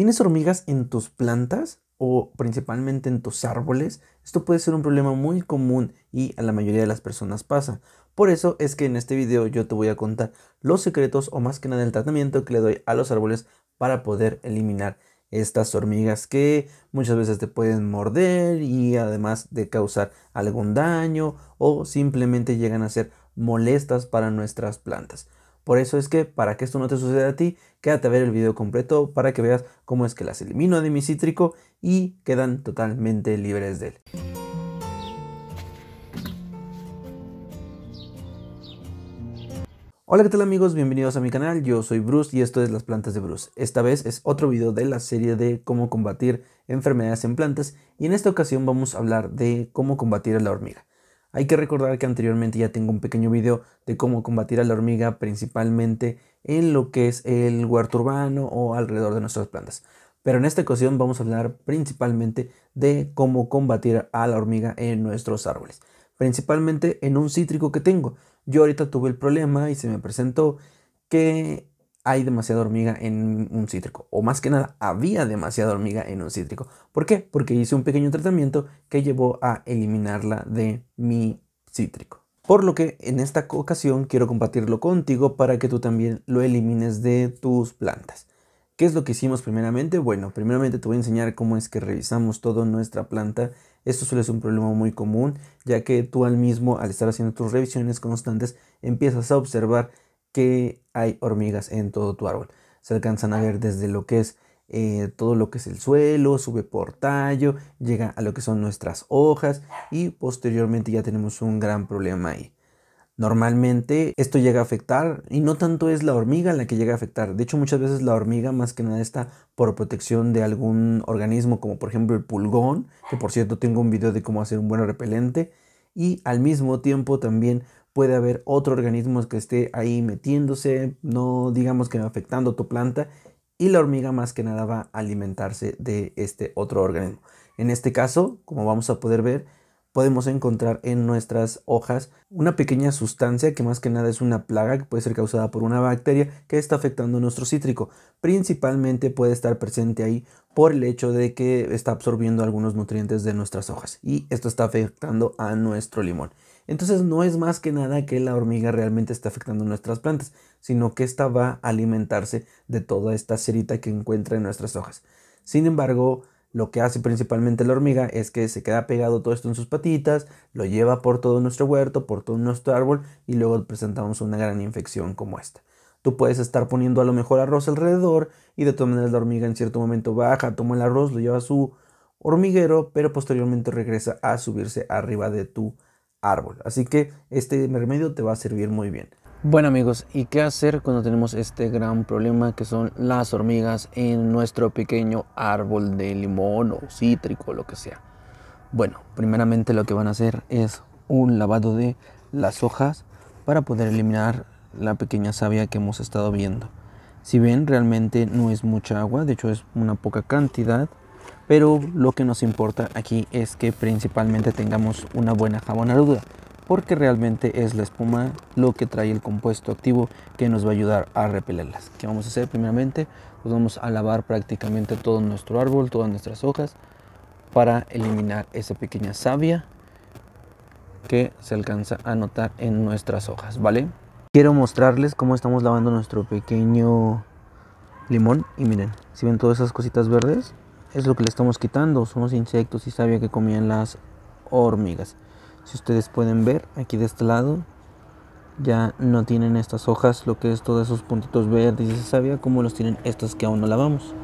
¿Tienes hormigas en tus plantas o principalmente en tus árboles? Esto puede ser un problema muy común y a la mayoría de las personas pasa. Por eso es que en este video yo te voy a contar los secretos o más que nada el tratamiento que le doy a los árboles para poder eliminar estas hormigas que muchas veces te pueden morder y además de causar algún daño o simplemente llegan a ser molestas para nuestras plantas. Por eso es que para que esto no te suceda a ti, quédate a ver el video completo para que veas cómo es que las elimino de mi cítrico y quedan totalmente libres de él. Hola qué tal amigos, bienvenidos a mi canal, yo soy Bruce y esto es Las Plantas de Bruce. Esta vez es otro video de la serie de cómo combatir enfermedades en plantas y en esta ocasión vamos a hablar de cómo combatir a la hormiga. Hay que recordar que anteriormente ya tengo un pequeño video de cómo combatir a la hormiga principalmente en lo que es el huerto urbano o alrededor de nuestras plantas. Pero en esta ocasión vamos a hablar principalmente de cómo combatir a la hormiga en nuestros árboles. Principalmente en un cítrico que tengo. Yo ahorita tuve el problema y se me presentó que hay demasiada hormiga en un cítrico, o más que nada, había demasiada hormiga en un cítrico. ¿Por qué? Porque hice un pequeño tratamiento que llevó a eliminarla de mi cítrico. Por lo que en esta ocasión quiero compartirlo contigo para que tú también lo elimines de tus plantas. ¿Qué es lo que hicimos primeramente? Bueno, primeramente te voy a enseñar cómo es que revisamos toda nuestra planta. Esto suele ser un problema muy común, ya que tú al mismo, al estar haciendo tus revisiones constantes, empiezas a observar que hay hormigas en todo tu árbol. Se alcanzan a ver desde lo que es eh, todo lo que es el suelo, sube por tallo, llega a lo que son nuestras hojas y posteriormente ya tenemos un gran problema ahí. Normalmente esto llega a afectar y no tanto es la hormiga la que llega a afectar. De hecho muchas veces la hormiga más que nada está por protección de algún organismo como por ejemplo el pulgón, que por cierto tengo un video de cómo hacer un buen repelente. Y al mismo tiempo también puede haber otro organismo que esté ahí metiéndose, no digamos que afectando tu planta y la hormiga más que nada va a alimentarse de este otro organismo. En este caso, como vamos a poder ver, podemos encontrar en nuestras hojas una pequeña sustancia que más que nada es una plaga que puede ser causada por una bacteria que está afectando nuestro cítrico. Principalmente puede estar presente ahí por el hecho de que está absorbiendo algunos nutrientes de nuestras hojas y esto está afectando a nuestro limón. Entonces no es más que nada que la hormiga realmente está afectando nuestras plantas, sino que esta va a alimentarse de toda esta cerita que encuentra en nuestras hojas. Sin embargo, lo que hace principalmente la hormiga es que se queda pegado todo esto en sus patitas, lo lleva por todo nuestro huerto, por todo nuestro árbol y luego presentamos una gran infección como esta. Tú puedes estar poniendo a lo mejor arroz alrededor y de todas maneras la hormiga en cierto momento baja, toma el arroz, lo lleva a su hormiguero, pero posteriormente regresa a subirse arriba de tu árbol. Así que este remedio te va a servir muy bien. Bueno amigos, ¿y qué hacer cuando tenemos este gran problema que son las hormigas en nuestro pequeño árbol de limón o cítrico o lo que sea? Bueno, primeramente lo que van a hacer es un lavado de las hojas para poder eliminar la pequeña savia que hemos estado viendo. Si bien realmente no es mucha agua, de hecho es una poca cantidad pero lo que nos importa aquí es que principalmente tengamos una buena jabonadura porque realmente es la espuma lo que trae el compuesto activo que nos va a ayudar a repelerlas. ¿Qué vamos a hacer? Primeramente, vamos a lavar prácticamente todo nuestro árbol, todas nuestras hojas, para eliminar esa pequeña savia que se alcanza a notar en nuestras hojas, ¿vale? Quiero mostrarles cómo estamos lavando nuestro pequeño limón y miren, si ven todas esas cositas verdes, es lo que le estamos quitando, somos insectos y sabía que comían las hormigas. Si ustedes pueden ver, aquí de este lado ya no tienen estas hojas, lo que es todos esos puntitos verdes y savia, como los tienen estas que aún no lavamos.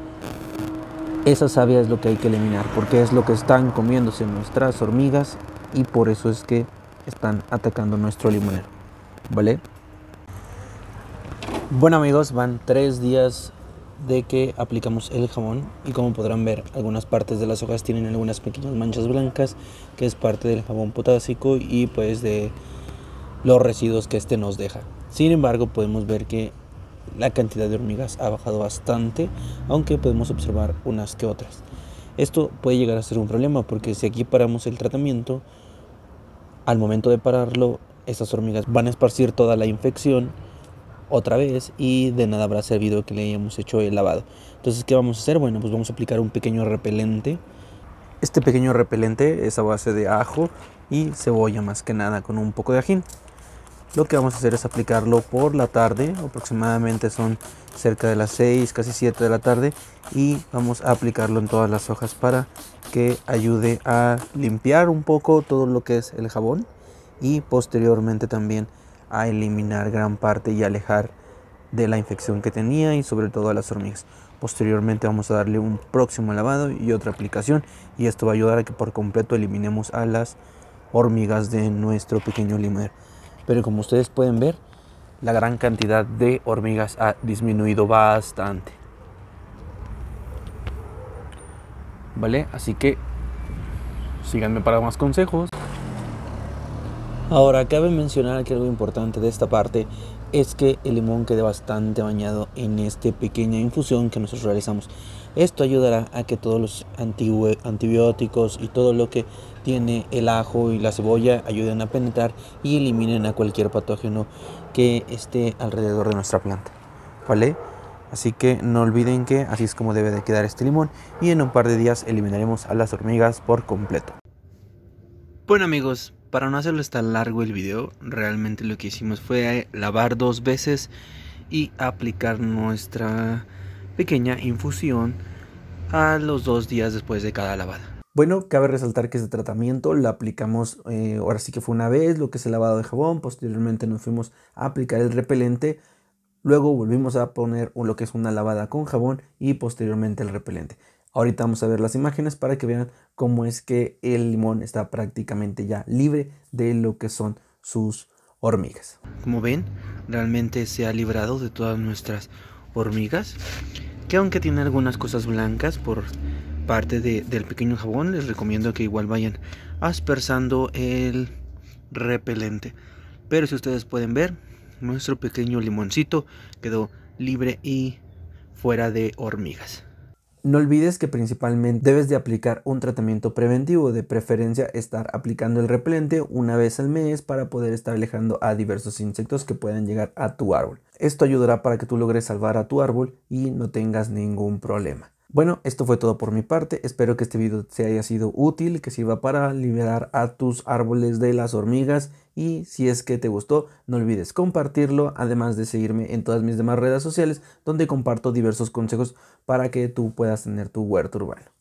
Esa savia es lo que hay que eliminar, porque es lo que están comiéndose nuestras hormigas y por eso es que están atacando nuestro limonero. ¿Vale? Bueno amigos, van tres días de que aplicamos el jabón y como podrán ver algunas partes de las hojas tienen algunas pequeñas manchas blancas que es parte del jabón potásico y pues de los residuos que este nos deja sin embargo podemos ver que la cantidad de hormigas ha bajado bastante aunque podemos observar unas que otras esto puede llegar a ser un problema porque si aquí paramos el tratamiento al momento de pararlo estas hormigas van a esparcir toda la infección otra vez y de nada habrá servido que le hayamos hecho el lavado. Entonces, ¿qué vamos a hacer? Bueno, pues vamos a aplicar un pequeño repelente. Este pequeño repelente es a base de ajo y cebolla más que nada con un poco de ajín. Lo que vamos a hacer es aplicarlo por la tarde, aproximadamente son cerca de las 6, casi 7 de la tarde y vamos a aplicarlo en todas las hojas para que ayude a limpiar un poco todo lo que es el jabón y posteriormente también a eliminar gran parte y alejar de la infección que tenía y sobre todo a las hormigas. Posteriormente vamos a darle un próximo lavado y otra aplicación y esto va a ayudar a que por completo eliminemos a las hormigas de nuestro pequeño limer. Pero como ustedes pueden ver, la gran cantidad de hormigas ha disminuido bastante. ¿Vale? Así que síganme para más consejos. Ahora, cabe mencionar que algo importante de esta parte es que el limón quede bastante bañado en esta pequeña infusión que nosotros realizamos. Esto ayudará a que todos los antibióticos y todo lo que tiene el ajo y la cebolla ayuden a penetrar y eliminen a cualquier patógeno que esté alrededor de nuestra planta. ¿Vale? Así que no olviden que así es como debe de quedar este limón y en un par de días eliminaremos a las hormigas por completo. Bueno amigos, para no hacerlo tan largo el video, realmente lo que hicimos fue eh, lavar dos veces y aplicar nuestra pequeña infusión a los dos días después de cada lavada. Bueno, cabe resaltar que este tratamiento lo aplicamos, eh, ahora sí que fue una vez, lo que es el lavado de jabón, posteriormente nos fuimos a aplicar el repelente, luego volvimos a poner lo que es una lavada con jabón y posteriormente el repelente. Ahorita vamos a ver las imágenes para que vean cómo es que el limón está prácticamente ya libre de lo que son sus hormigas. Como ven, realmente se ha librado de todas nuestras hormigas, que aunque tiene algunas cosas blancas por parte del pequeño jabón, les recomiendo que igual vayan aspersando el repelente. Pero si ustedes pueden ver, nuestro pequeño limoncito quedó libre y fuera de hormigas. No olvides que principalmente debes de aplicar un tratamiento preventivo, de preferencia estar aplicando el repelente una vez al mes para poder estar alejando a diversos insectos que puedan llegar a tu árbol. Esto ayudará para que tú logres salvar a tu árbol y no tengas ningún problema. Bueno, esto fue todo por mi parte, espero que este video te haya sido útil, que sirva para liberar a tus árboles de las hormigas y si es que te gustó, no olvides compartirlo, además de seguirme en todas mis demás redes sociales donde comparto diversos consejos para que tú puedas tener tu huerto urbano.